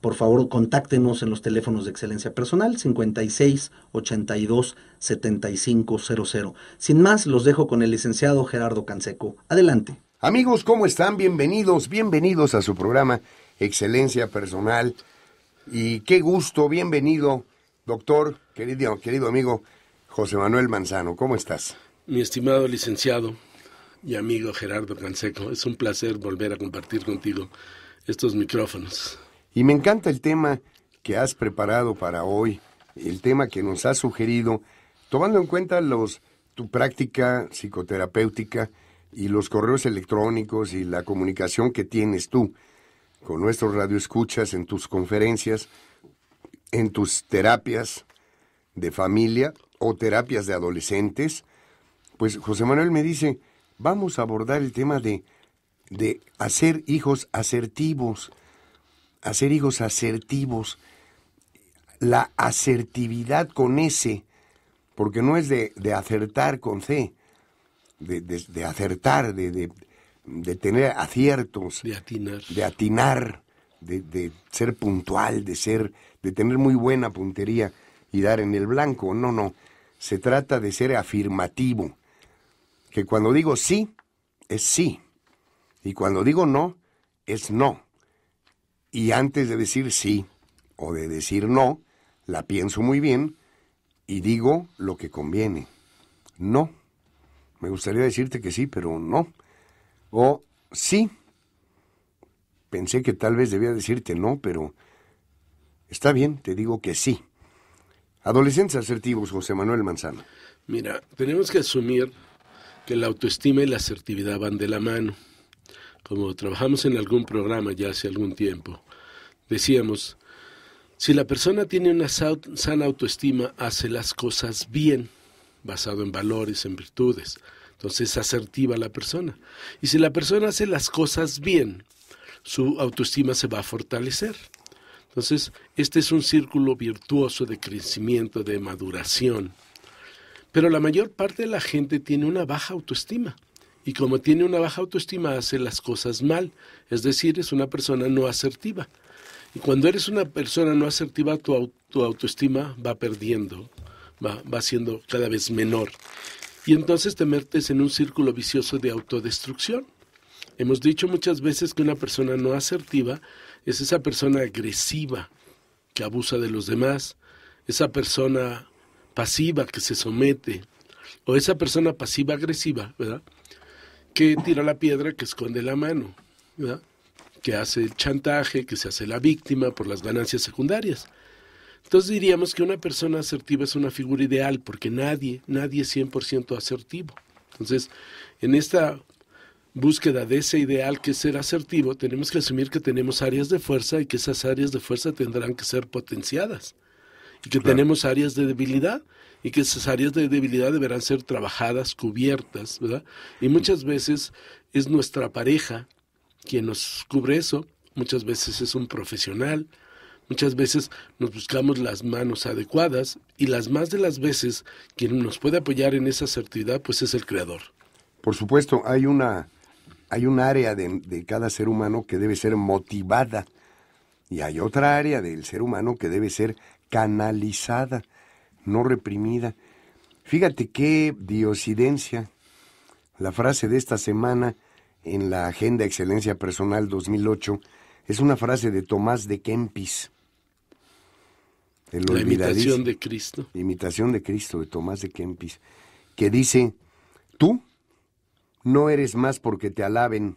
por favor contáctenos en los teléfonos de excelencia personal 56 82 7500. Sin más, los dejo con el licenciado Gerardo Canseco. Adelante. Amigos, ¿cómo están? Bienvenidos, bienvenidos a su programa Excelencia Personal. Y qué gusto, bienvenido, doctor, querido, querido amigo José Manuel Manzano. ¿Cómo estás? Mi estimado licenciado y amigo Gerardo Canseco, es un placer volver a compartir contigo estos micrófonos. Y me encanta el tema que has preparado para hoy, el tema que nos has sugerido, tomando en cuenta los tu práctica psicoterapéutica y los correos electrónicos y la comunicación que tienes tú con nuestros radioescuchas en tus conferencias, en tus terapias de familia o terapias de adolescentes, pues José Manuel me dice, vamos a abordar el tema de, de hacer hijos asertivos hacer hijos asertivos, la asertividad con S, porque no es de, acertar con C, de, acertar, de, tener aciertos, de atinar, de, atinar, de, ser puntual, de, ser, de tener muy buena puntería y dar en el blanco. No, no, se trata de ser afirmativo, que cuando digo sí, es sí, y cuando digo no, es no y antes de decir sí o de decir no, la pienso muy bien y digo lo que conviene. No. Me gustaría decirte que sí, pero no. O sí. Pensé que tal vez debía decirte no, pero está bien, te digo que sí. Adolescentes asertivos, José Manuel Manzano. Mira, tenemos que asumir que la autoestima y la asertividad van de la mano. Como trabajamos en algún programa ya hace algún tiempo, Decíamos, si la persona tiene una sana autoestima, hace las cosas bien, basado en valores, en virtudes. Entonces es asertiva la persona. Y si la persona hace las cosas bien, su autoestima se va a fortalecer. Entonces, este es un círculo virtuoso de crecimiento, de maduración. Pero la mayor parte de la gente tiene una baja autoestima. Y como tiene una baja autoestima, hace las cosas mal. Es decir, es una persona no asertiva. Y cuando eres una persona no asertiva, tu, autoestima va perdiendo, va, va siendo cada vez menor. Y entonces te metes en un círculo vicioso de autodestrucción. Hemos dicho muchas veces que una persona no asertiva es esa persona agresiva que abusa de los demás, esa persona pasiva que se somete, o esa persona pasiva agresiva, ¿verdad? Que tira la piedra que esconde la mano, ¿verdad? que hace el chantaje, que se hace la víctima por las ganancias secundarias. Entonces diríamos que una persona asertiva es una figura ideal porque nadie, nadie es 100% asertivo. Entonces, en esta búsqueda de ese ideal que es ser asertivo, tenemos que asumir que tenemos áreas de fuerza y que esas áreas de fuerza tendrán que ser potenciadas. Y que tenemos áreas de debilidad y que esas áreas de debilidad deberán ser trabajadas, cubiertas, ¿verdad? Y muchas veces es nuestra pareja quien nos cubre eso. Muchas veces es un profesional, muchas veces nos buscamos las manos adecuadas y las más de las veces quien nos puede apoyar en esa certidumbre pues es el creador. Por supuesto, hay una hay un área de, cada ser humano que debe ser motivada y hay otra área del ser humano que debe ser canalizada, no reprimida. Fíjate qué diocidencia. La frase de esta semana en la Agenda Excelencia Personal 2008 es una frase de Tomás de Kempis. la imitación de Cristo. Imitación de Cristo, de Tomás de Kempis, que dice, tú no eres más porque te alaben,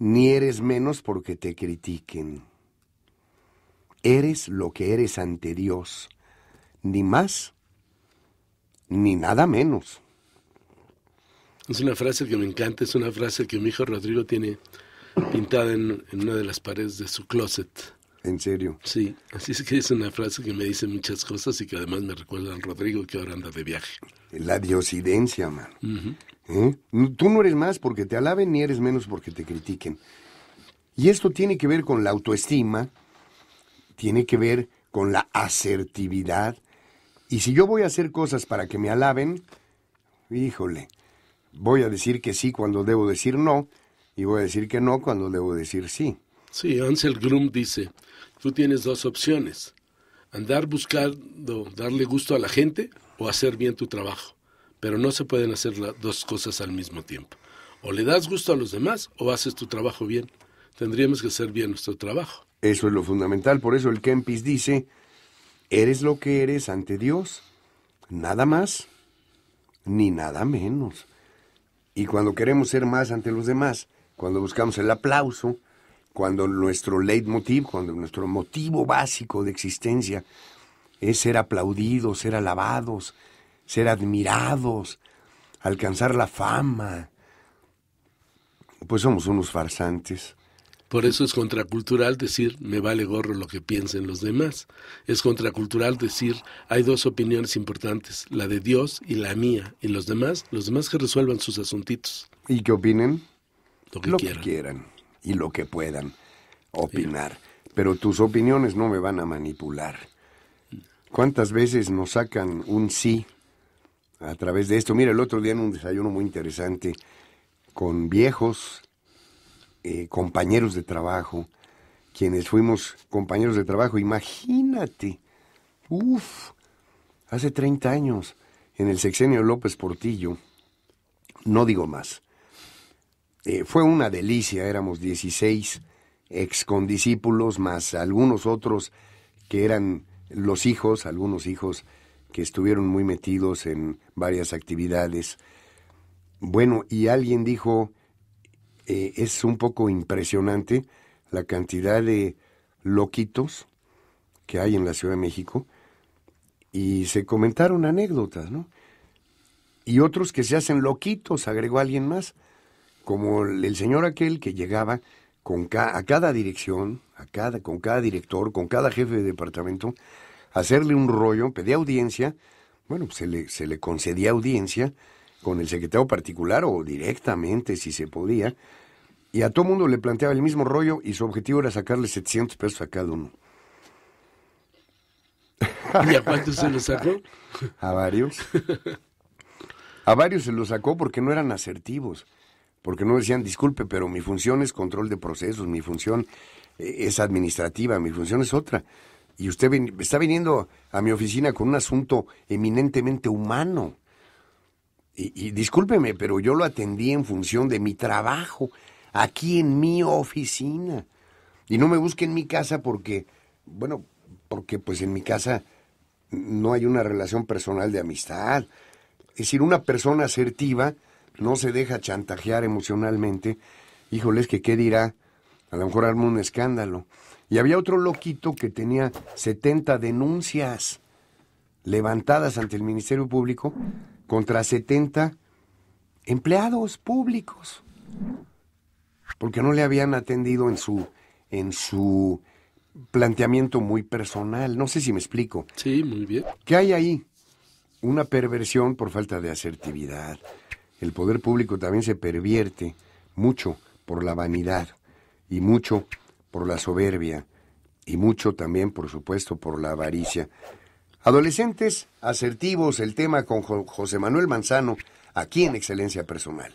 ni eres menos porque te critiquen. Eres lo que eres ante Dios, ni más, ni nada menos. Es una frase que me encanta, es una frase que mi hijo Rodrigo tiene pintada en, una de las paredes de su closet. ¿En serio? Sí, así es que es una frase que me dice muchas cosas y que además me recuerda a Rodrigo que ahora anda de viaje. La diosidencia, man. ¿Eh? Tú no eres más porque te alaben ni eres menos porque te critiquen. Y esto tiene que ver con la autoestima, tiene que ver con la asertividad. Y si yo voy a hacer cosas para que me alaben, híjole, voy a decir que sí cuando debo decir no y voy a decir que no cuando debo decir sí. Sí, Ansel Grum dice, tú tienes dos opciones, andar buscando darle gusto a la gente o hacer bien tu trabajo, pero no se pueden hacer las dos cosas al mismo tiempo. O le das gusto a los demás o haces tu trabajo bien. Tendríamos que hacer bien nuestro trabajo. Eso es lo fundamental, por eso el Kempis dice, eres lo que eres ante Dios, nada más ni nada menos. Y cuando queremos ser más ante los demás, cuando buscamos el aplauso, cuando nuestro leitmotiv, cuando nuestro motivo básico de existencia es ser aplaudidos, ser alabados, ser admirados, alcanzar la fama, pues somos unos farsantes, por eso es contracultural decir me vale gorro lo que piensen los demás. Es contracultural decir hay dos opiniones importantes, la de Dios y la mía, y los demás, los demás que resuelvan sus asuntitos. ¿Y qué opinen? Lo que, quieran. y lo que puedan opinar. Pero tus opiniones no me van a manipular. ¿Cuántas veces nos sacan un sí a través de esto? Mira, el otro día en un desayuno muy interesante con viejos eh, compañeros de trabajo, quienes fuimos compañeros de trabajo, imagínate, uff, hace 30 años, en el sexenio López Portillo, no digo más. Eh, fue una delicia, éramos 16 excondiscípulos más algunos otros que eran los hijos, algunos hijos que estuvieron muy metidos en varias actividades. Bueno, y alguien dijo, eh, es un poco impresionante la cantidad de loquitos que hay en la Ciudad de México y se comentaron anécdotas, ¿no? Y otros que se hacen loquitos, agregó alguien más, como el señor aquel que llegaba con a cada dirección, a cada, con cada director, con cada jefe de departamento, hacerle un rollo, pedía audiencia, bueno, se le, se le concedía audiencia con el secretario particular o directamente si se podía, y a todo mundo le planteaba el mismo rollo y su objetivo era sacarle 700 pesos a cada uno. ¿Y a cuántos se los sacó? A varios. A varios se los sacó porque no eran asertivos, porque no decían, disculpe, pero mi función es control de procesos, mi función eh, es administrativa, mi función es otra. Y usted está viniendo a mi oficina con un asunto eminentemente humano. Y, y discúlpeme, pero yo lo atendí en función de mi trabajo aquí en mi oficina. Y no me busque en mi casa porque, bueno, porque pues en mi casa no hay una relación personal de amistad. Es decir, una persona asertiva no se deja chantajear emocionalmente. Híjoles, que qué dirá. A lo mejor arma un escándalo. Y había otro loquito que tenía 70 denuncias levantadas ante el Ministerio Público contra 70 empleados públicos porque no le habían atendido en su, en su planteamiento muy personal. No sé si me explico. Sí, muy bien. ¿Qué hay ahí? Una perversión por falta de asertividad. El poder público también se pervierte mucho por la vanidad y mucho por la soberbia y mucho también, por supuesto, por la avaricia. Adolescentes asertivos, el tema con José Manuel Manzano, aquí en Excelencia Personal.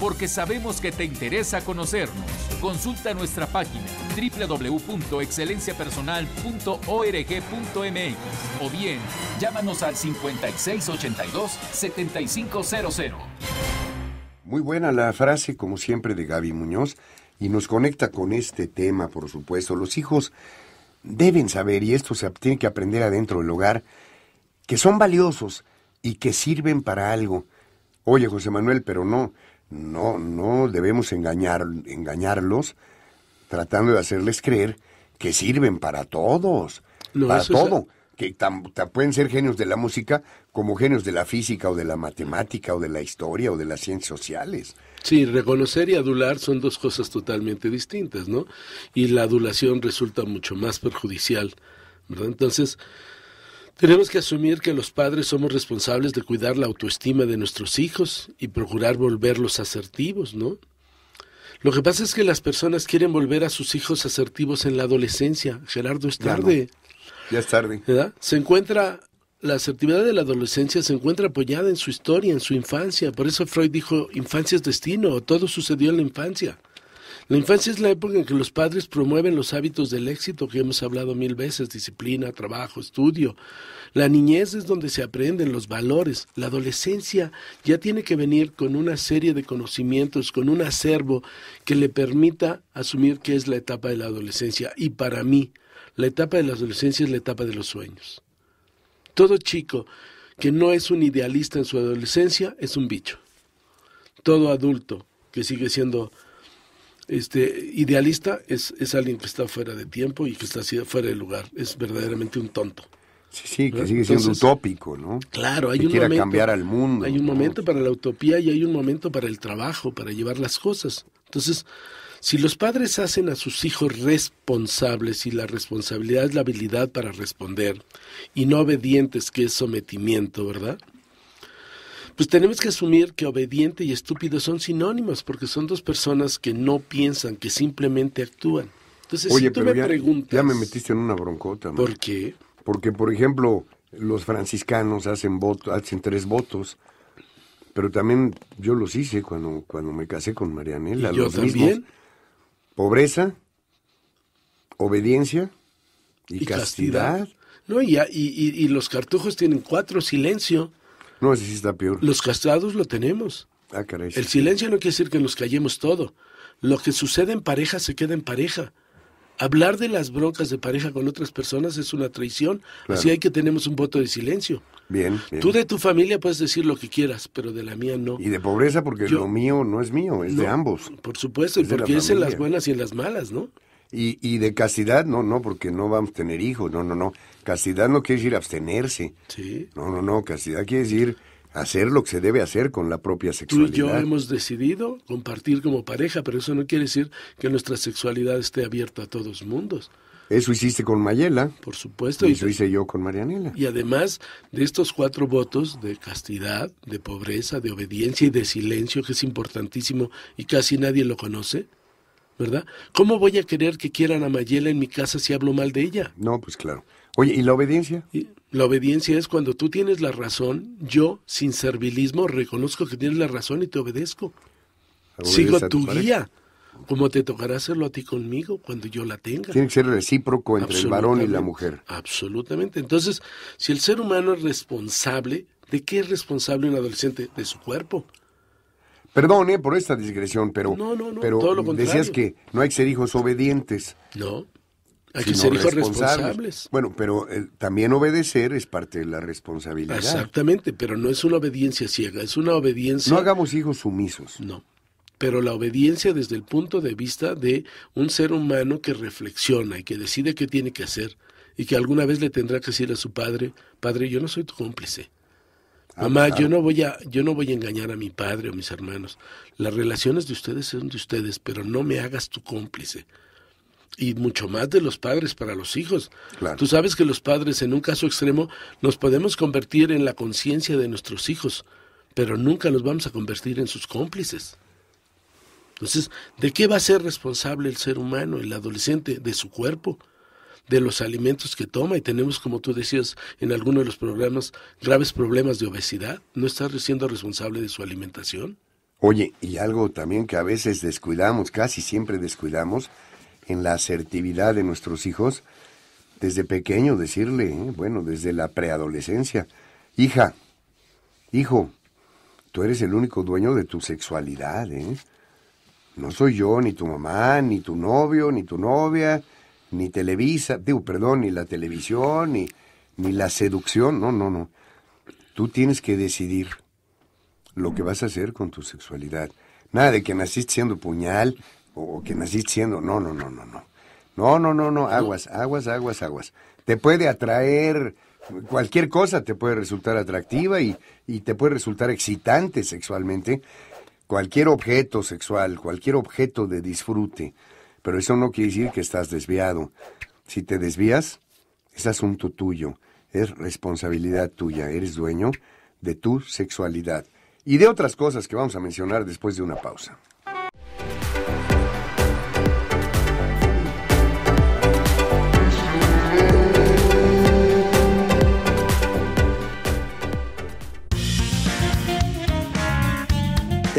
porque sabemos que te interesa conocernos. Consulta nuestra página www.excelenciapersonal.org.mx o bien llámanos al 5682-7500. Muy buena la frase, como siempre, de Gaby Muñoz y nos conecta con este tema, por supuesto. Los hijos deben saber, y esto se tiene que aprender adentro del hogar, que son valiosos y que sirven para algo. Oye, José Manuel, pero no, no, no debemos engañar, engañarlos tratando de hacerles creer que sirven para todos, para todo. Que pueden ser genios de la música como genios de la física o de la matemática o de la historia o de las ciencias sociales. Sí, reconocer y adular son dos cosas totalmente distintas, ¿no? Y la adulación resulta mucho más perjudicial, ¿verdad? Entonces, tenemos que asumir que los padres somos responsables de cuidar la autoestima de nuestros hijos y procurar volverlos asertivos, ¿no? Lo que pasa es que las personas quieren volver a sus hijos asertivos en la adolescencia. Gerardo, es tarde. Ya, es tarde. Se encuentra, la asertividad de la adolescencia se encuentra apoyada en su historia, en su infancia. Por eso Freud dijo, infancia es destino, todo sucedió en la infancia. La infancia es la época en que los padres promueven los hábitos del éxito que hemos hablado mil veces, disciplina, trabajo, estudio. La niñez es donde se aprenden los valores. La adolescencia ya tiene que venir con una serie de conocimientos, con un acervo que le permita asumir que es la etapa de la adolescencia. Y para mí, la etapa de la adolescencia es la etapa de los sueños. Todo chico que no es un idealista en su adolescencia es un bicho. Todo adulto que sigue siendo este idealista es, es alguien que está fuera de tiempo y que está fuera de lugar. Es verdaderamente un tonto. Sí, sí, que sigue siendo utópico, ¿no? Claro, hay un quiera cambiar al mundo. Hay un momento para la utopía y hay un momento para el trabajo, para llevar las cosas. Entonces, si los padres hacen a sus hijos responsables y la responsabilidad es la habilidad para responder y no obedientes que es sometimiento, ¿verdad? pues tenemos que asumir que obediente y estúpido son sinónimos, porque son dos personas que no piensan, que simplemente actúan. Entonces, Oye, si tú pero me ya, preguntas, ya me metiste en una broncota. ¿Por qué? Porque, por ejemplo, los franciscanos hacen, voto, hacen tres votos, pero también yo los hice cuando, cuando me casé con Marianela. yo también? Pobreza, obediencia y, castidad. No, y, y, y, los cartujos tienen cuatro, silencio. No, sí está peor. Los castrados lo tenemos. Ah, El silencio no quiere decir que nos callemos todo. Lo que sucede en pareja se queda en pareja. Hablar de las broncas de pareja con otras personas es una traición. Así hay que tenemos un voto de silencio. Bien, bien, Tú de tu familia puedes decir lo que quieras, pero de la mía no. Y de pobreza porque lo mío no es mío, es de ambos. Por supuesto, porque es en las buenas y en las malas, ¿no? Y, y de castidad, no, no, porque no vamos a tener hijos, no, no, no. Castidad no quiere decir abstenerse. Sí. No, no, no, castidad quiere decir hacer lo que se debe hacer con la propia sexualidad. Tú y yo hemos decidido compartir como pareja, pero eso no quiere decir que nuestra sexualidad esté abierta a todos mundos. Eso hiciste con Mayela. Por supuesto. Y eso hice yo con Marianela. Y además de estos cuatro votos de castidad, de pobreza, de obediencia y de silencio, que es importantísimo y casi nadie lo conoce, ¿verdad? ¿Cómo voy a querer que quieran a Mayela en mi casa si hablo mal de ella? No, pues claro. Oye, ¿y la obediencia? la obediencia es cuando tú tienes la razón, yo, sin servilismo, reconozco que tienes la razón y te obedezco. Sigo tu, tu guía, como te tocará hacerlo a ti conmigo cuando yo la tenga. Tiene que ser recíproco entre el varón y la mujer. Absolutamente. Entonces, si el ser humano es responsable, ¿de qué es responsable un adolescente? De su cuerpo. Perdone por esta digresión, pero, pero decías que no hay que ser hijos obedientes. No, hay que ser hijos responsables. Bueno, pero eh, también obedecer es parte de la responsabilidad. Exactamente, pero no es una obediencia ciega, es una obediencia... No hagamos hijos sumisos. No, pero la obediencia desde el punto de vista de un ser humano que reflexiona y que decide qué tiene que hacer y que alguna vez le tendrá que decir a su padre, padre, yo no soy tu cómplice Mamá, yo no voy a, yo no voy a engañar a mi padre o mis hermanos. Las relaciones de ustedes son de ustedes, pero no me hagas tu cómplice. Y mucho más de los padres para los hijos. Tú sabes que los padres, en un caso extremo, nos podemos convertir en la conciencia de nuestros hijos, pero nunca nos vamos a convertir en sus cómplices. Entonces, ¿de qué va a ser responsable el ser humano, el adolescente? De su cuerpo, de los alimentos que toma y tenemos, como tú decías en alguno de los programas, graves problemas de obesidad. ¿No estás siendo responsable de su alimentación? Oye, y algo también que a veces descuidamos, casi siempre descuidamos, en la asertividad de nuestros hijos, desde pequeño decirle, ¿eh? bueno, desde la preadolescencia, hija, hijo, tú eres el único dueño de tu sexualidad, ¿eh? No soy yo, ni tu mamá, ni tu novio, ni tu novia, ni Televisa, digo, perdón, ni la televisión, ni, ni la seducción, no, no, no. Tú tienes que decidir lo que vas a hacer con tu sexualidad. Nada de que naciste siendo puñal o que naciste siendo, no, no, no, no, no. No, no, no, no, aguas, aguas, aguas, aguas. Te puede atraer cualquier cosa, te puede resultar atractiva y, y te puede resultar excitante sexualmente. Cualquier objeto sexual, cualquier objeto de disfrute pero eso no quiere decir que estás desviado. Si te desvías, es asunto tuyo, es responsabilidad tuya, eres dueño de tu sexualidad y de otras cosas que vamos a mencionar después de una pausa.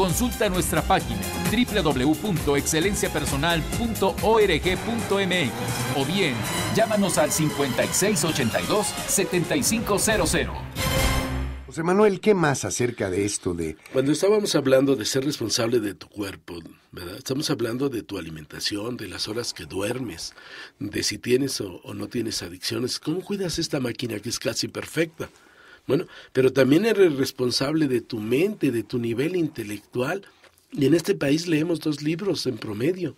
Consulta nuestra página www.excelenciapersonal.org.mx o bien llámanos al 5682-7500. José Manuel, ¿qué más acerca de esto de...? Cuando estábamos hablando de ser responsable de tu cuerpo, ¿verdad? Estamos hablando de tu alimentación, de las horas que duermes, de si tienes o, o no tienes adicciones. ¿Cómo cuidas esta máquina que es casi perfecta? Bueno, pero también eres responsable de tu mente, de tu nivel intelectual. Y en este país leemos dos libros en promedio.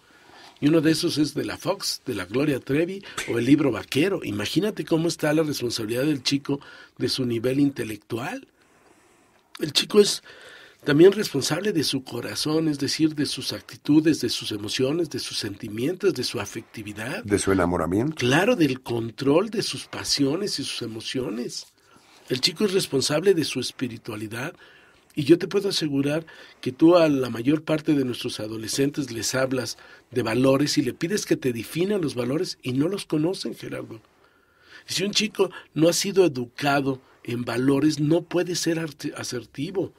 Y uno de esos es de la Fox, de la Gloria Trevi, o el libro Vaquero. Imagínate cómo está la responsabilidad del chico de su nivel intelectual. El chico es también responsable de su corazón, es decir, de sus actitudes, de sus emociones, de sus sentimientos, de su afectividad. De su enamoramiento. Claro, del control de sus pasiones y sus emociones. El chico es responsable de su espiritualidad y yo te puedo asegurar que tú a la mayor parte de nuestros adolescentes les hablas de valores y le pides que te definan los valores y no los conocen, Gerardo. si un chico no ha sido educado en valores, no puede ser asertivo.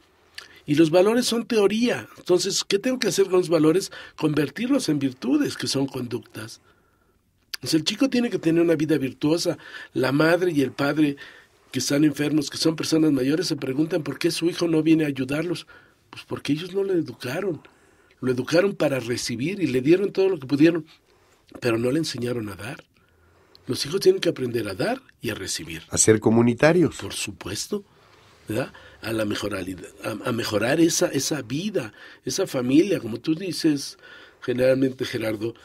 Y los valores son teoría. Entonces, ¿qué tengo que hacer con los valores? Convertirlos en virtudes, que son conductas. Entonces, el chico tiene que tener una vida virtuosa. La madre y el padre que están enfermos, que son personas mayores, se preguntan por qué su hijo no viene a ayudarlos. Pues porque ellos no le educaron. Lo educaron para recibir y le dieron todo lo que pudieron, pero no le enseñaron a dar. Los hijos tienen que aprender a dar y a recibir. A ser comunitarios. Por supuesto. ¿verdad? a la mejorar esa, esa vida, esa familia, como tú dices generalmente Gerardo,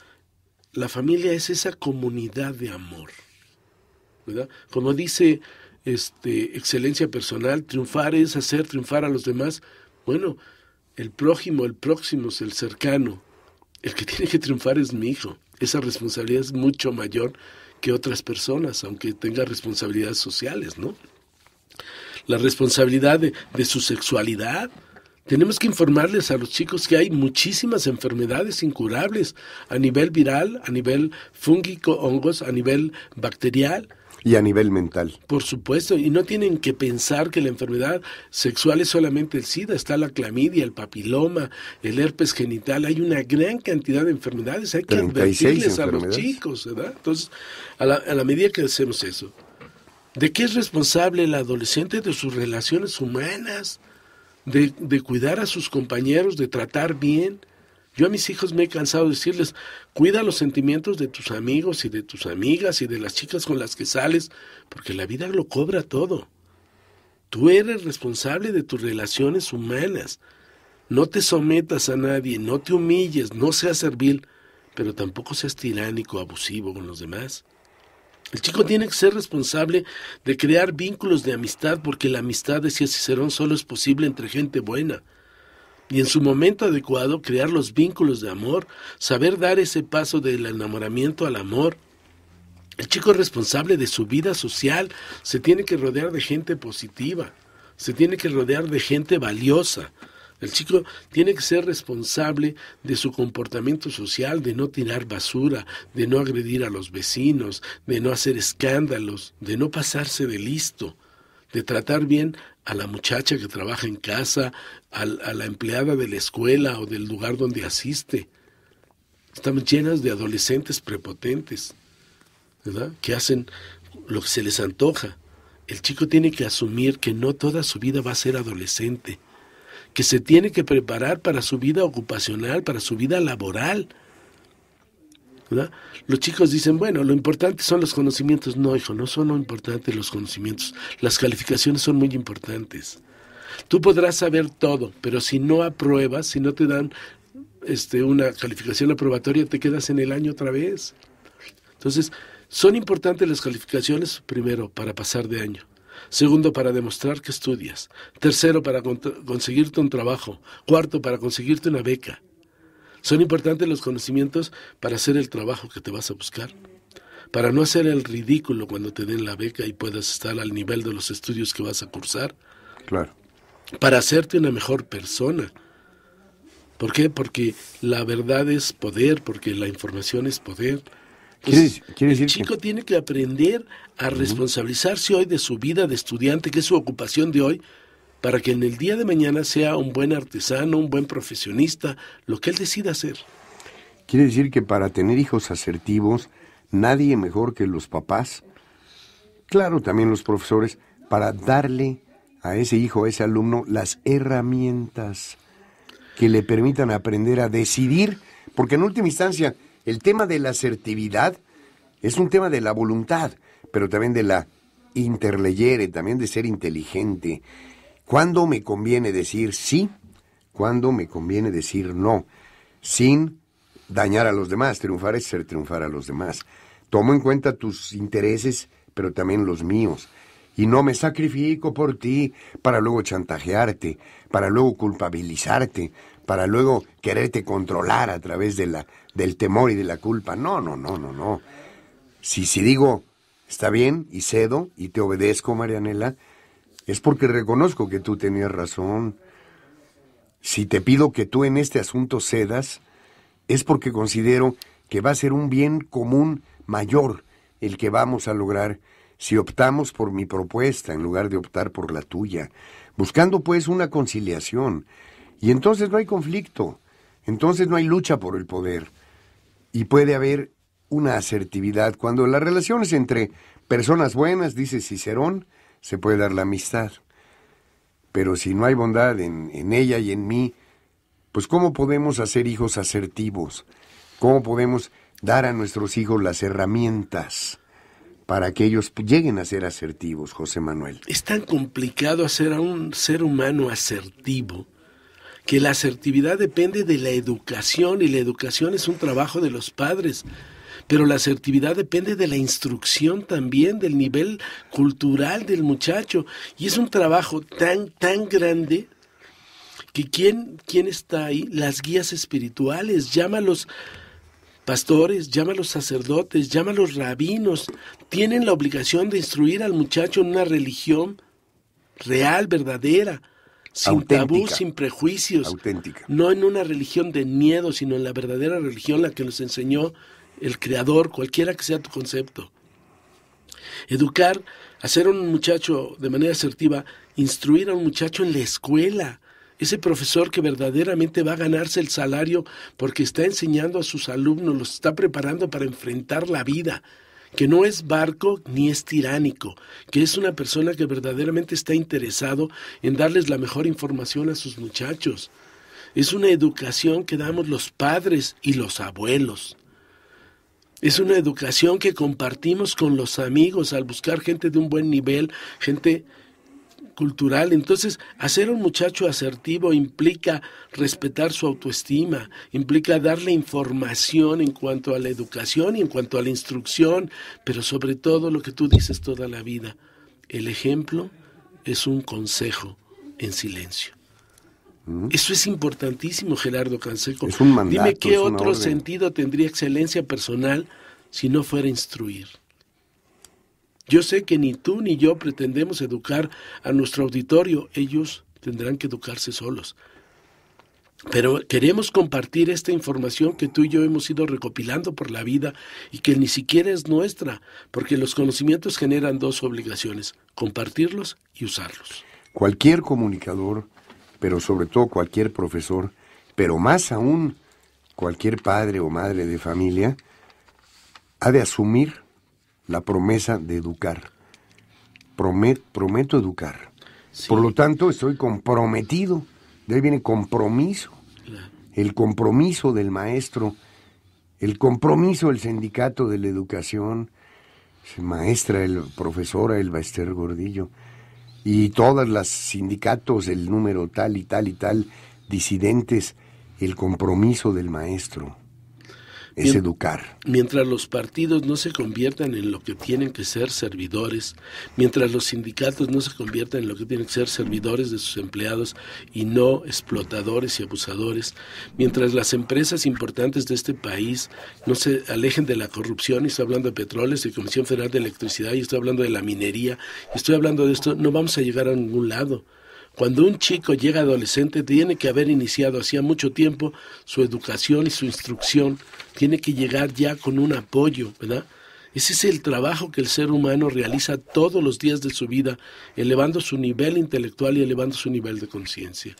la familia es esa comunidad de amor, ¿verdad? Como dice este, excelencia personal, triunfar es hacer triunfar a los demás. Bueno, el prójimo, el próximo el cercano. El que tiene que triunfar es mi hijo. Esa responsabilidad es mucho mayor que otras personas, aunque tenga responsabilidades sociales, ¿no? La responsabilidad de su sexualidad, tenemos que informarles a los chicos que hay muchísimas enfermedades incurables a nivel viral, a nivel fúngico, hongos, a nivel bacterial. Y a nivel mental. Por supuesto, y no tienen que pensar que la enfermedad sexual es solamente el SIDA, está la clamidia, el papiloma, el herpes genital, hay una gran cantidad de enfermedades, hay que advertirles a los chicos, ¿verdad? Entonces, a la, medida que hacemos eso, ¿de qué es responsable el adolescente de sus relaciones humanas? De, de, cuidar a sus compañeros, de tratar bien, yo a mis hijos me he cansado de decirles, cuida los sentimientos de tus amigos y de tus amigas y de las chicas con las que sales, porque la vida lo cobra todo. Tú eres responsable de tus relaciones humanas. No te sometas a nadie, no te humilles, no seas servil, pero tampoco seas tiránico, abusivo con los demás. El chico tiene que ser responsable de crear vínculos de amistad porque la amistad, decía Cicerón, solo es posible entre gente buena y en su momento adecuado crear los vínculos de amor, saber dar ese paso del enamoramiento al amor. El chico responsable de su vida social se tiene que rodear de gente positiva, se tiene que rodear de gente valiosa. El chico tiene que ser responsable de su comportamiento social, de no tirar basura, de no agredir a los vecinos, de no hacer escándalos, de no pasarse de listo, de tratar bien a la muchacha que trabaja en casa, a, la empleada de la escuela o del lugar donde asiste. Estamos llenas de adolescentes prepotentes, ¿verdad? Que hacen lo que se les antoja. El chico tiene que asumir que no toda su vida va a ser adolescente, que se tiene que preparar para su vida ocupacional, para su vida laboral, los chicos dicen, bueno, lo importante son los conocimientos. No, hijo, no son lo importante los conocimientos. Las calificaciones son muy importantes. Tú podrás saber todo, pero si no apruebas, si no te dan este, una calificación aprobatoria, te quedas en el año otra vez. Entonces, son importantes las calificaciones, primero, para pasar de año. Segundo, para demostrar que estudias. Tercero, para conseguirte un trabajo. Cuarto, para conseguirte una beca. Son importantes los conocimientos para hacer el trabajo que te vas a buscar, para no hacer el ridículo cuando te den la beca y puedas estar al nivel de los estudios que vas a cursar. Claro. Para hacerte una mejor persona. ¿Por qué? Porque la verdad es poder, porque la información es poder. ¿Quiere, el chico tiene que aprender a responsabilizarse hoy de su vida de estudiante, que es su ocupación de hoy, para que en el día de mañana sea un buen artesano, un buen profesionista, lo que él decida hacer. Quiere decir que para tener hijos asertivos, nadie mejor que los papás, claro, también los profesores, para darle a ese hijo, a ese alumno, las herramientas que le permitan aprender a decidir, porque en última instancia, el tema de la asertividad es un tema de la voluntad, pero también de la interleyere, también de ser inteligente ¿Cuándo me conviene decir sí? ¿Cuándo me conviene decir no? Sin dañar a los demás. Triunfar es ser triunfar a los demás. Tomo en cuenta tus intereses, pero también los míos. Y no me sacrifico por ti para luego chantajearte, para luego culpabilizarte, para luego quererte controlar a través de la, del temor y de la culpa. No, no, no, no, no. Si, si digo, está bien y cedo y te obedezco, Marianela, es porque reconozco que tú tenías razón. Si te pido que tú en este asunto cedas, es porque considero que va a ser un bien común mayor el que vamos a lograr si optamos por mi propuesta en lugar de optar por la tuya, buscando pues una conciliación. Y entonces no hay conflicto, entonces no hay lucha por el poder. Y puede haber una asertividad cuando las relaciones entre personas buenas, dice Cicerón, se puede dar la amistad. Pero si no hay bondad en, en ella y en mí, pues ¿cómo podemos hacer hijos asertivos? ¿Cómo podemos dar a nuestros hijos las herramientas para que ellos lleguen a ser asertivos, José Manuel? Es tan complicado hacer a un ser humano asertivo que la asertividad depende de la educación y la educación es un trabajo de los padres. Pero la asertividad depende de la instrucción también, del nivel cultural del muchacho. Y es un trabajo tan, tan grande que quién, quién está ahí, las guías espirituales, llama los pastores, llama los sacerdotes, los rabinos, tienen la obligación de instruir al muchacho en una religión real, verdadera, sin tabú, sin prejuicios, auténtica. no en una religión de miedo, sino en la verdadera religión, la que nos enseñó el creador, cualquiera que sea tu concepto. Educar, hacer a un muchacho de manera asertiva, instruir a un muchacho en la escuela, ese profesor que verdaderamente va a ganarse el salario porque está enseñando a sus alumnos, los está preparando para enfrentar la vida, que no es barco ni es tiránico, que es una persona que verdaderamente está interesado en darles la mejor información a sus muchachos. Es una educación que damos los padres y los abuelos. Es una educación que compartimos con los amigos al buscar gente de un buen nivel, gente cultural. Entonces, hacer un muchacho asertivo implica respetar su autoestima, implica darle información en cuanto a la educación y en cuanto a la instrucción, pero sobre todo lo que tú dices toda la vida, el ejemplo es un consejo en silencio. Eso es importantísimo, Gerardo Canseco. Es Dime qué otro sentido tendría excelencia personal si no fuera instruir. Yo sé que ni tú ni yo pretendemos educar a nuestro auditorio, ellos tendrán que educarse solos. Pero queremos compartir esta información que tú y yo hemos ido recopilando por la vida y que ni siquiera es nuestra, porque los conocimientos generan dos obligaciones, compartirlos y usarlos. Cualquier comunicador pero sobre todo cualquier profesor, pero más aún cualquier padre o madre de familia, ha de asumir la promesa de educar. prometo educar. Por lo tanto, estoy comprometido. De ahí viene compromiso. El compromiso del maestro, el compromiso del sindicato de la educación, maestra, el profesora el Esther Gordillo y todas las sindicatos, el número tal y tal y tal, disidentes, el compromiso del maestro es educar. Mientras los partidos no se conviertan en lo que tienen que ser servidores, mientras los sindicatos no se conviertan en lo que tienen que ser servidores de sus empleados y no explotadores y abusadores, mientras las empresas importantes de este país no se alejen de la corrupción, y estoy hablando de petróleos, de Comisión Federal de Electricidad, y estoy hablando de la minería, estoy hablando de esto, no vamos a llegar a ningún lado. Cuando un chico llega adolescente, tiene que haber iniciado hacía mucho tiempo su educación y su instrucción. Tiene que llegar ya con un apoyo, ¿verdad? Ese es el trabajo que el ser humano realiza todos los días de su vida, elevando su nivel intelectual y elevando su nivel de conciencia.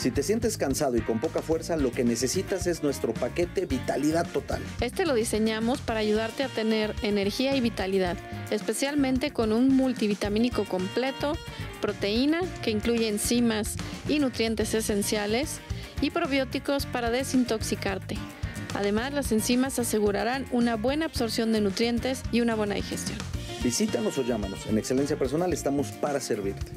Si te sientes cansado y con poca fuerza, lo que necesitas es nuestro paquete Vitalidad Total. Este lo diseñamos para ayudarte a tener energía y vitalidad, especialmente con un multivitamínico completo, proteína que incluye enzimas y nutrientes esenciales y probióticos para desintoxicarte. Además, las enzimas asegurarán una buena absorción de nutrientes y una buena digestión. Visítanos o llámanos. En Excelencia Personal estamos para servirte.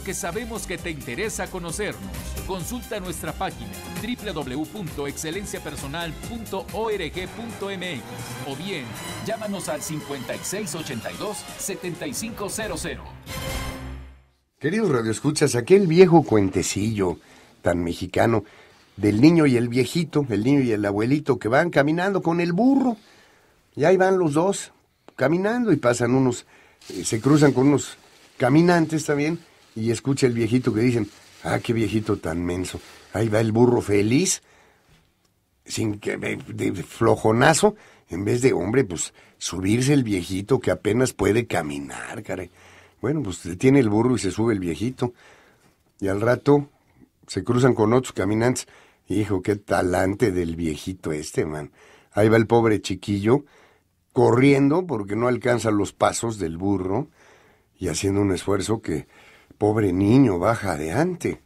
que sabemos que te interesa conocernos. Consulta nuestra página www.excelenciapersonal.org.mx o bien llámanos al 5682-7500. Queridos radioescuchas, aquel viejo cuentecillo tan mexicano del niño y el viejito, el niño y el abuelito que van caminando con el burro. Y ahí van los dos caminando y pasan unos, eh, se cruzan con unos caminantes también y escucha el viejito que dicen, ah, qué viejito tan menso. Ahí va el burro feliz, sin que, de flojonazo, en vez de, hombre, pues subirse el viejito que apenas puede caminar, caray. Bueno, pues detiene el burro y se sube el viejito. Y al rato se cruzan con otros caminantes. Hijo, qué talante del viejito este, man. Ahí va el pobre chiquillo, corriendo porque no alcanza los pasos del burro y haciendo un esfuerzo que Pobre niño, baja adelante.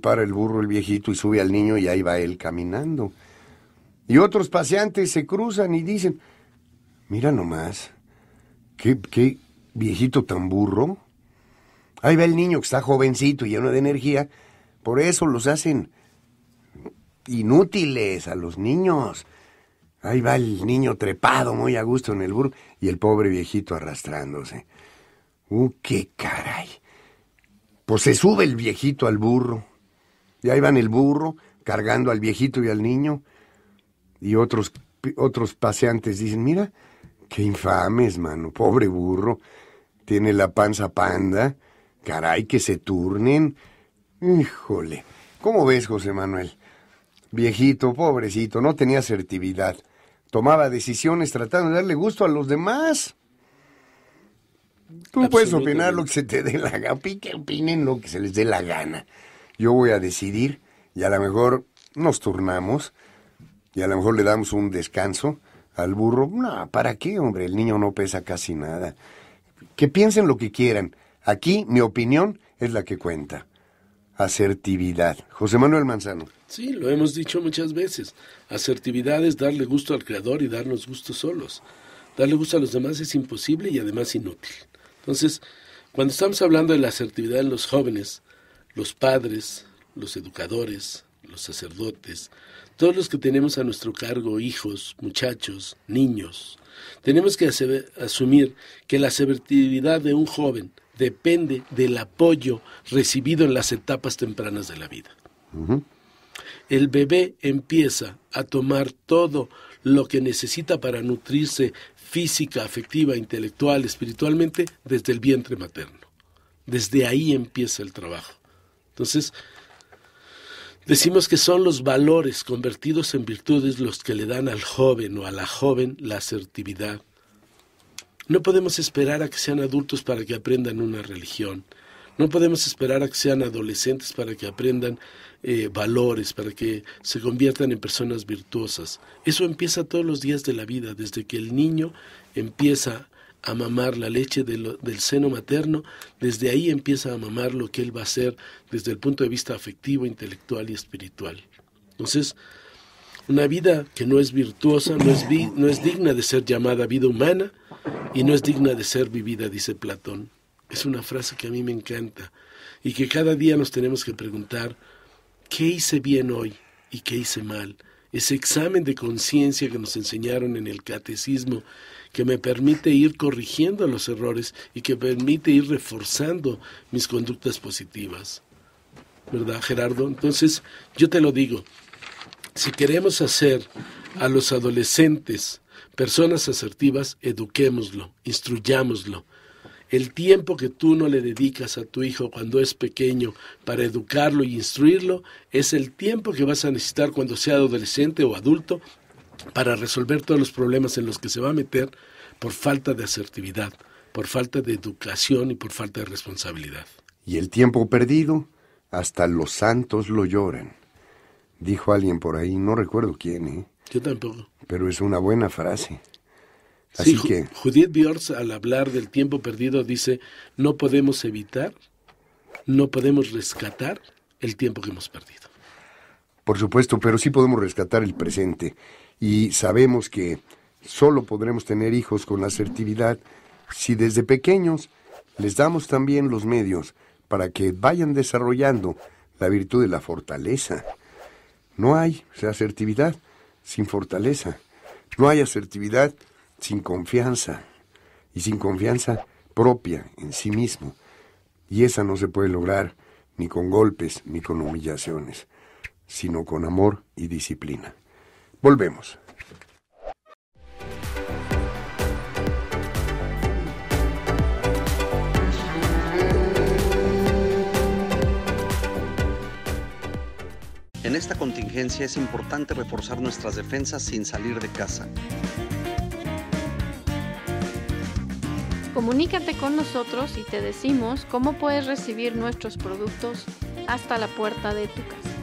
para el burro el viejito y sube al niño y ahí va él caminando. Y otros paseantes se cruzan y dicen, mira nomás, qué, qué viejito tan burro. Ahí va el niño que está jovencito y lleno de energía. Por eso los hacen inútiles a los niños. Ahí va el niño trepado muy a gusto en el burro y el pobre viejito arrastrándose. ¡Uh, qué caray! Pues se sube el viejito al burro. Y ahí van el burro cargando al viejito y al niño. Y otros, otros paseantes dicen, mira, qué infames, mano, pobre burro. Tiene la panza panda. Caray, que se turnen. Híjole. ¿Cómo ves, José Manuel? Viejito, pobrecito, no tenía asertividad. Tomaba decisiones tratando de darle gusto a los demás. Tú puedes opinar lo que se te dé la gana, que opinen lo que se les dé la gana. Yo voy a decidir y a lo mejor nos turnamos y a lo mejor le damos un descanso al burro. No, ¿para qué, hombre? El niño no pesa casi nada. Que piensen lo que quieran. Aquí mi opinión es la que cuenta. Asertividad. José Manuel Manzano. Sí, lo hemos dicho muchas veces. Asertividad es darle gusto al creador y darnos gusto solos. Darle gusto a los demás es imposible y además inútil. Entonces, cuando estamos hablando de la asertividad en los jóvenes, los padres, los educadores, los sacerdotes, todos los que tenemos a nuestro cargo hijos, muchachos, niños, tenemos que asumir que la asertividad de un joven depende del apoyo recibido en las etapas tempranas de la vida. El bebé empieza a tomar todo lo que necesita para nutrirse física, afectiva, intelectual, espiritualmente, desde el vientre materno. Desde ahí empieza el trabajo. Entonces, decimos que son los valores convertidos en virtudes los que le dan al joven o a la joven la asertividad. No podemos esperar a que sean adultos para que aprendan una religión. No podemos esperar a que sean adolescentes para que aprendan eh, valores, para que se conviertan en personas virtuosas. Eso empieza todos los días de la vida, desde que el niño empieza a mamar la leche del seno materno, desde ahí empieza a mamar lo que él va a ser desde el punto de vista afectivo, intelectual y espiritual. Entonces, una vida que no es virtuosa, no es, no es digna de ser llamada vida humana y no es digna de ser vivida, dice Platón. Es una frase que a mí me encanta y que cada día nos tenemos que preguntar, ¿qué hice bien hoy y qué hice mal? Ese examen de conciencia que nos enseñaron en el catecismo, que me permite ir corrigiendo los errores y que permite ir reforzando mis conductas positivas. ¿Verdad, Gerardo? Entonces, yo te lo digo, si queremos hacer a los adolescentes personas asertivas, eduquémoslo, instruyámoslo el tiempo que tú no le dedicas a tu hijo cuando es pequeño para educarlo y instruirlo es el tiempo que vas a necesitar cuando sea adolescente o adulto para resolver todos los problemas en los que se va a meter por falta de asertividad, por falta de educación y por falta de responsabilidad. Y el tiempo perdido, hasta los santos lo lloran. Dijo alguien por ahí, no recuerdo quién, ¿eh? Yo tampoco. Pero es una buena frase. Así que... Judith Bjorz, al hablar del tiempo perdido, dice, no podemos evitar, no podemos rescatar el tiempo que hemos perdido. Por supuesto, pero sí podemos rescatar el presente. Y sabemos que solo podremos tener hijos con asertividad si desde pequeños les damos también los medios para que vayan desarrollando la virtud de la fortaleza. No hay asertividad sin fortaleza. No hay asertividad sin confianza y sin confianza propia en sí mismo. Y esa no se puede lograr ni con golpes ni con humillaciones, sino con amor y disciplina. Volvemos. En esta contingencia es importante reforzar nuestras defensas sin salir de casa. Comunícate con nosotros y te decimos cómo puedes recibir nuestros productos hasta la puerta de tu casa.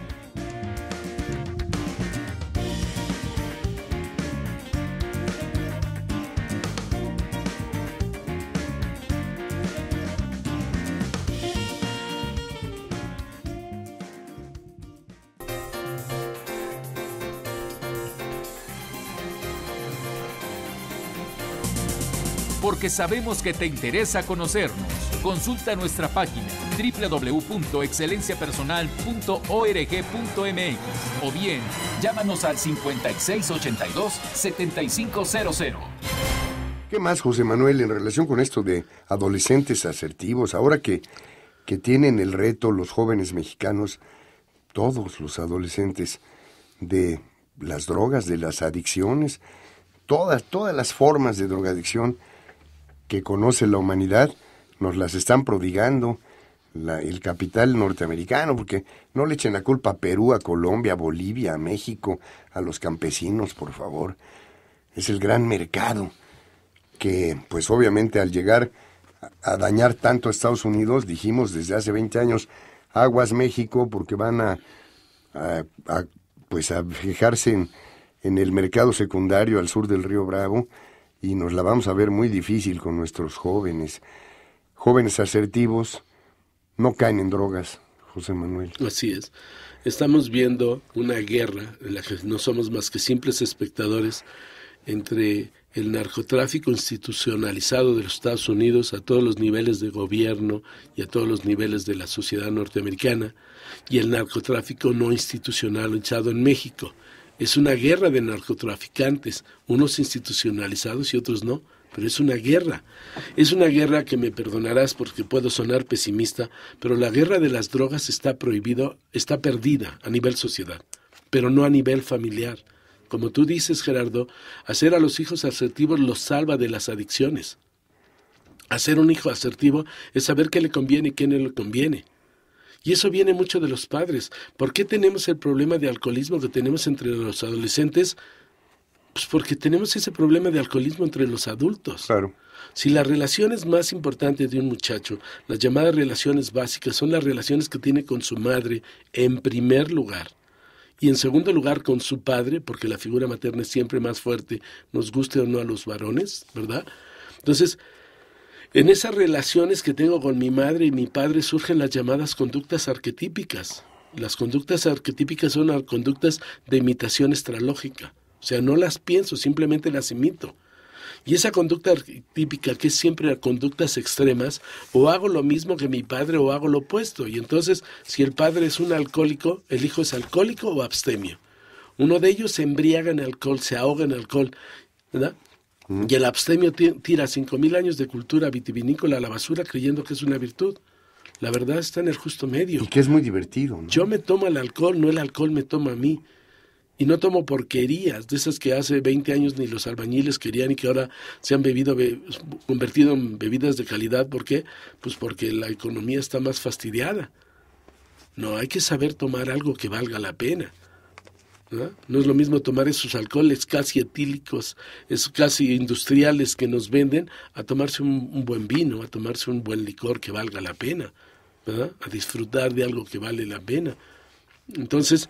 ...que sabemos que te interesa conocernos. Consulta nuestra página www.excelenciapersonal.org.mx o bien llámanos al 5682-7500. ¿Qué más, José Manuel, en relación con esto de adolescentes asertivos? Ahora que, que tienen el reto los jóvenes mexicanos, todos los adolescentes, de las drogas, de las adicciones, todas, todas las formas de drogadicción, que conoce la humanidad nos las están prodigando el capital norteamericano, porque no le echen la culpa a Perú, a Colombia, a Bolivia, a México, a los campesinos, por favor. Es el gran mercado que, pues obviamente al llegar a, dañar tanto a Estados Unidos, dijimos desde hace 20 años, aguas México, porque van a, pues a fijarse en, en el mercado secundario al sur del río Bravo, y nos la vamos a ver muy difícil con nuestros jóvenes. Jóvenes asertivos no caen en drogas, José Manuel. Así es. Estamos viendo una guerra en la que no somos más que simples espectadores entre el narcotráfico institucionalizado de los Estados Unidos a todos los niveles de gobierno y a todos los niveles de la sociedad norteamericana y el narcotráfico no institucional echado en México. Es una guerra de narcotraficantes, unos institucionalizados y otros no, pero es una guerra. Es una guerra que me perdonarás porque puedo sonar pesimista, pero la guerra de las drogas está prohibida, está perdida a nivel sociedad, pero no a nivel familiar. Como tú dices, Gerardo, hacer a los hijos asertivos los salva de las adicciones. Hacer un hijo asertivo es saber qué le conviene y qué no le conviene. Y eso viene mucho de los padres. ¿Por qué tenemos el problema de alcoholismo que tenemos entre los adolescentes? Pues porque tenemos ese problema de alcoholismo entre los adultos. Claro. Si las relaciones más importantes de un muchacho, las llamadas relaciones básicas, son las relaciones que tiene con su madre en primer lugar y en segundo lugar con su padre, porque la figura materna es siempre más fuerte, nos guste o no a los varones, ¿verdad? Entonces, en esas relaciones que tengo con mi madre y mi padre surgen las llamadas conductas arquetípicas. Las conductas arquetípicas son conductas de imitación estralógica. O sea, no las pienso, simplemente las imito. Y esa conducta típica, que es siempre conductas extremas, o hago lo mismo que mi padre o hago lo opuesto. Y entonces, si el padre es un alcohólico, el hijo es alcohólico o abstemio. Uno de ellos se embriaga en alcohol, se ahoga en alcohol. ¿verdad? y el abstemio tira 5.000 años de cultura vitivinícola a la basura creyendo que es una virtud. La verdad está en el justo medio. Y que es muy divertido. Yo me tomo el alcohol, no el alcohol me toma a mí. Y no tomo porquerías, de esas que hace 20 años ni los albañiles querían y que ahora se han bebido, convertido en bebidas de calidad. ¿Por qué? Pues porque la economía está más fastidiada. No, hay que saber tomar algo que valga la pena. No es lo mismo tomar esos alcoholes casi etílicos, esos casi industriales que nos venden, a tomarse un, buen vino, a tomarse un buen licor que valga la pena, a disfrutar de algo que vale la pena. Entonces,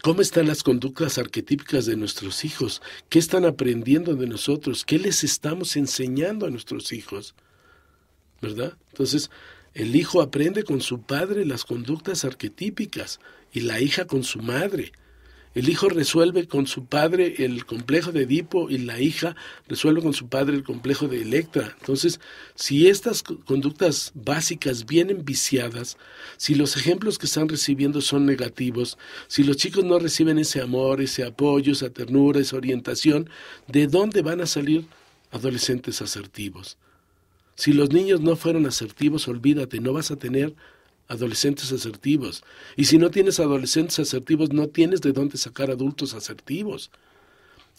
¿Cómo están las conductas arquetípicas de nuestros hijos? ¿Qué están aprendiendo de nosotros? ¿Qué les estamos enseñando a nuestros hijos? ¿Verdad? Entonces, el hijo aprende con su padre las conductas arquetípicas y la hija con su madre. El hijo resuelve con su padre el complejo de Edipo y la hija resuelve con su padre el complejo de Electra. Entonces, si estas conductas básicas vienen viciadas, si los ejemplos que están recibiendo son negativos, si los chicos no reciben ese amor, ese apoyo, esa ternura, esa orientación, ¿de dónde van a salir adolescentes asertivos? Si los niños no fueron asertivos, olvídate, no vas a tener adolescentes asertivos. Y si no tienes adolescentes asertivos, no tienes de dónde sacar adultos asertivos.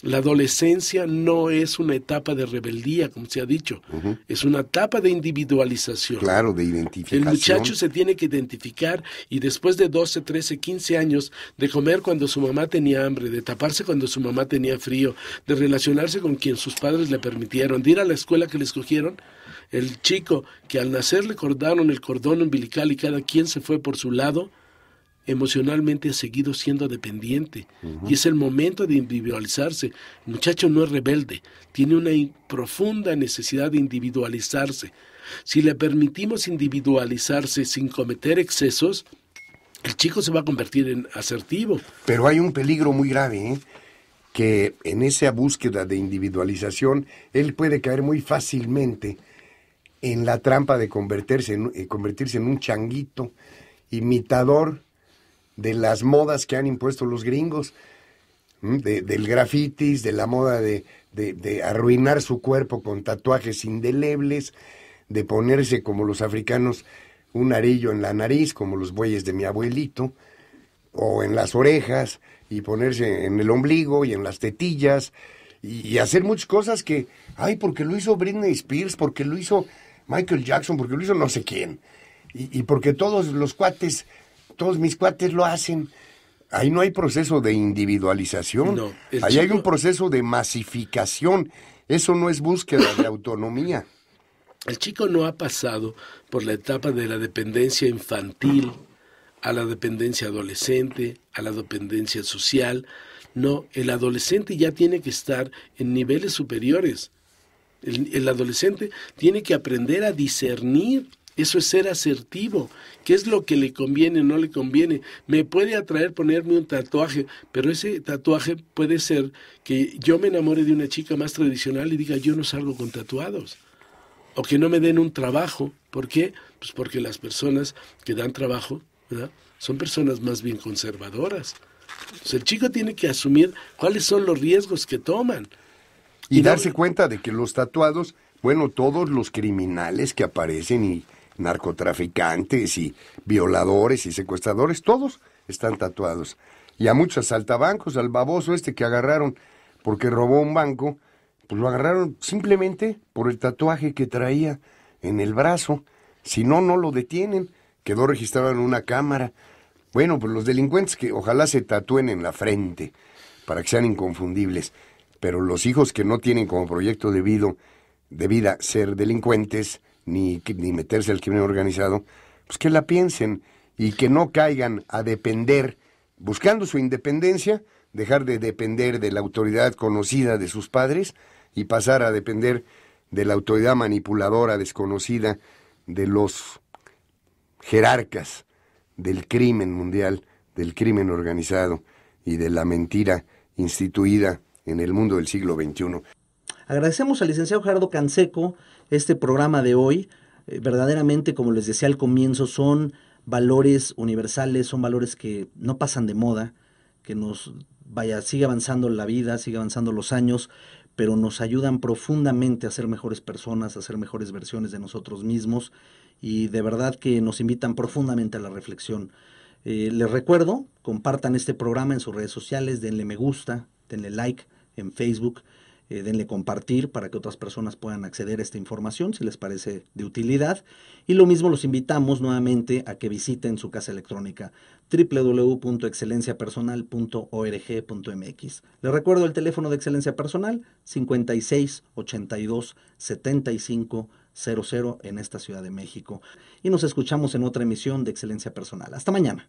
La adolescencia no es una etapa de rebeldía, como se ha dicho, es una etapa de individualización. Claro, de identificación. El muchacho se tiene que identificar y después de 12, 13, 15 años de comer cuando su mamá tenía hambre, de taparse cuando su mamá tenía frío, de relacionarse con quien sus padres le permitieron, de ir a la escuela que le escogieron, el chico que al nacer le cortaron el cordón umbilical y cada quien se fue por su lado, emocionalmente ha seguido siendo dependiente y es el momento de individualizarse. El muchacho no es rebelde, tiene una profunda necesidad de individualizarse. Si le permitimos individualizarse sin cometer excesos, el chico se va a convertir en asertivo. Pero hay un peligro muy grave, ¿eh? que en esa búsqueda de individualización él puede caer muy fácilmente en la trampa de convertirse en, eh, convertirse en un changuito imitador de las modas que han impuesto los gringos, del grafitis, de la moda de, arruinar su cuerpo con tatuajes indelebles, de ponerse como los africanos un arillo en la nariz, como los bueyes de mi abuelito, o en las orejas, y ponerse en el ombligo y en las tetillas, y hacer muchas cosas que, ay, porque lo hizo Britney Spears, porque lo hizo Michael Jackson, porque lo hizo no sé quién. Y, porque todos los cuates, todos mis cuates lo hacen. Ahí no hay proceso de individualización. Ahí hay un proceso de masificación. Eso no es búsqueda de autonomía. El chico no ha pasado por la etapa de la dependencia infantil a la dependencia adolescente, a la dependencia social. No, el adolescente ya tiene que estar en niveles superiores el, adolescente tiene que aprender a discernir. Eso es ser asertivo. ¿Qué es lo que le conviene, no le conviene? Me puede atraer ponerme un tatuaje, pero ese tatuaje puede ser que yo me enamore de una chica más tradicional y diga yo no salgo con tatuados. O que no me den un trabajo. ¿Por qué? Pues porque las personas que dan trabajo son personas más bien conservadoras. el chico tiene que asumir cuáles son los riesgos que toman y, darse cuenta de que los tatuados, bueno, todos los criminales que aparecen y narcotraficantes y violadores y secuestradores, todos están tatuados. Y a muchos asaltabancos, al baboso este que agarraron porque robó un banco, pues lo agarraron simplemente por el tatuaje que traía en el brazo. Si no, no lo detienen. Quedó registrado en una cámara. Bueno, pues los delincuentes que ojalá se tatúen en la frente para que sean inconfundibles. Pero los hijos que no tienen como proyecto de vida, de vida ser delincuentes ni, ni meterse al crimen organizado, pues que la piensen y que no caigan a depender, buscando su independencia, dejar de depender de la autoridad conocida de sus padres y pasar a depender de la autoridad manipuladora desconocida de los jerarcas del crimen mundial, del crimen organizado y de la mentira instituida en el mundo del siglo XXI. Agradecemos al licenciado Gerardo Canseco este programa de hoy. Eh, verdaderamente, como les decía al comienzo, son valores universales, son valores que no pasan de moda, que nos, vaya, sigue avanzando la vida, sigue avanzando los años, pero nos ayudan profundamente a ser mejores personas, a ser mejores versiones de nosotros mismos y de verdad que nos invitan profundamente a la reflexión. Eh, les recuerdo, compartan este programa en sus redes sociales, denle me gusta, denle like en Facebook. Eh, denle compartir para que otras personas puedan acceder a esta información si les parece de utilidad. Y lo mismo los invitamos nuevamente a que visiten su casa electrónica www.excelenciapersonal.org.mx. Les recuerdo el teléfono de Excelencia Personal 56 82 75 00 en esta Ciudad de México. Y nos escuchamos en otra emisión de Excelencia Personal. Hasta mañana.